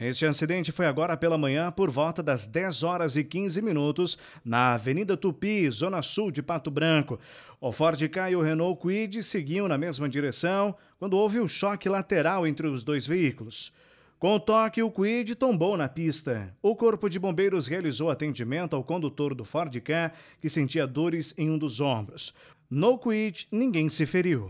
Este acidente foi agora pela manhã, por volta das 10 horas e 15 minutos, na Avenida Tupi, Zona Sul de Pato Branco. O Ford Ka e o Renault Kwid seguiam na mesma direção quando houve o um choque lateral entre os dois veículos. Com o toque, o Kwid tombou na pista. O Corpo de Bombeiros realizou atendimento ao condutor do Ford Ka, que sentia dores em um dos ombros. No Kwid, ninguém se feriu.